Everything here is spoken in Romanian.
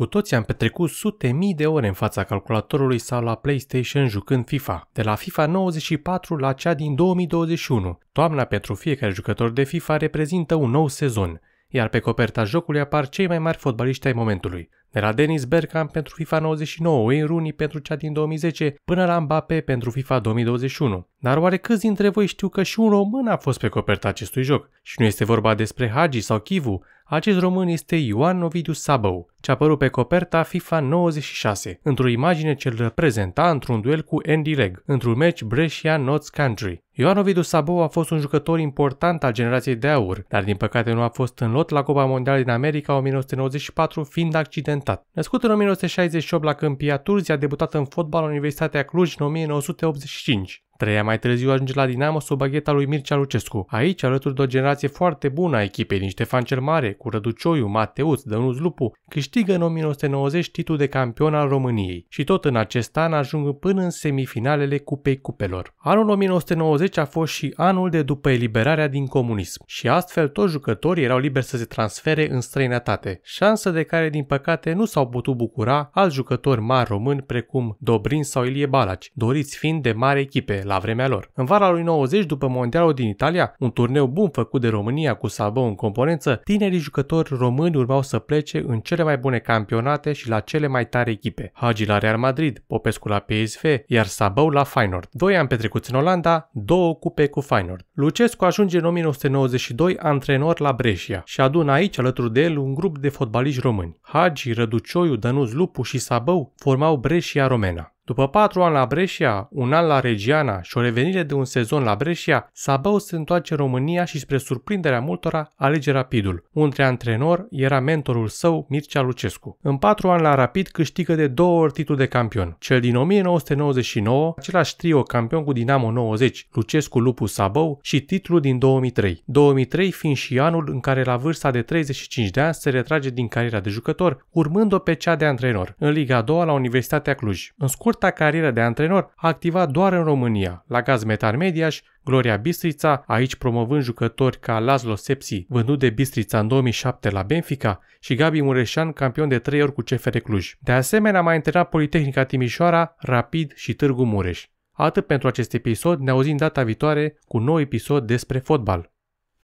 Cu toți am petrecut sute mii de ore în fața calculatorului sau la PlayStation jucând FIFA, de la FIFA 94 la cea din 2021. Toamna pentru fiecare jucător de FIFA reprezintă un nou sezon, iar pe coperta jocului apar cei mai mari fotbaliști ai momentului. De la Dennis Bergkamp pentru FIFA 99, Wayne Rooney pentru cea din 2010, până la Mbappe pentru FIFA 2021. Dar oare câți dintre voi știu că și un român a fost pe coperta acestui joc? Și nu este vorba despre Hagi sau Kivu, acest român este Ioan Ovidiu Sabău, ce a apărut pe coperta FIFA 96, într-o imagine ce îl reprezenta într-un duel cu Andy Reg, într-un meci Brescia Notts Country. Ioan Ovidiu Sabău a fost un jucător important al generației de aur, dar din păcate nu a fost în lot la Copa Mondială din America 1994, fiind accidentat. Născut în 1968 la Câmpia Turzi, a debutat în fotbal la Universitatea Cluj în 1985. Trei ani mai târziu ajunge la Dinamo sub bagheta lui Mircea Lucescu. Aici, alături de o generație foarte bună a echipei din Ștefan cel Mare, cu Răducioiu, Mateuț, Dănuț Lupu, câștigă în 1990 titlul de campion al României și tot în acest an ajung până în semifinalele Cupei Cupelor. Anul 1990 a fost și anul de după eliberarea din comunism și astfel toți jucătorii erau liberi să se transfere în străinătate, șansă de care din păcate nu s-au putut bucura alți jucători mari români precum Dobrin sau Ilie Balaci, doriți fiind de mari echipe, la vremea lor. În vara lui 90, după Mondialul din Italia, un turneu bun făcut de România cu Sabău în componență, tinerii jucători români urmau să plece în cele mai bune campionate și la cele mai tare echipe. Hagi la Real Madrid, Popescu la PSV, iar Sabău la Feyenoord. Doi ani petrecuți în Olanda, două cupe cu Feyenoord. Lucescu ajunge în 1992 antrenor la Brescia și adună aici alături de el un grup de fotbaliști români. Hagi, Răducioiu, Dănuț Lupu și Sabău formau Brescia Romena. După patru ani la Brescia, un an la Regiana și o revenire de un sezon la Brescia, Sabău se întoarce în România și spre surprinderea multora alege Rapidul, Între antrenor era mentorul său Mircea Lucescu. În patru ani la Rapid câștigă de două ori titlul de campion, cel din 1999, același trio campion cu Dinamo 90, Lucescu Lupu Sabău și titlul din 2003. 2003 fiind și anul în care la vârsta de 35 de ani se retrage din cariera de jucător, urmând-o pe cea de antrenor, în Liga a doua la Universitatea Cluj. În scurt scurta carieră de antrenor a activat doar în România, la Metan Mediaș, Gloria Bistrița, aici promovând jucători ca Laszlo Sepsi, vândut de Bistrița în 2007 la Benfica, și Gabi Mureșan, campion de 3 ori cu CFR Cluj. De asemenea, mai antrenat Politehnica Timișoara, Rapid și Târgu Mureș. Atât pentru acest episod, ne auzim data viitoare cu un nou episod despre fotbal.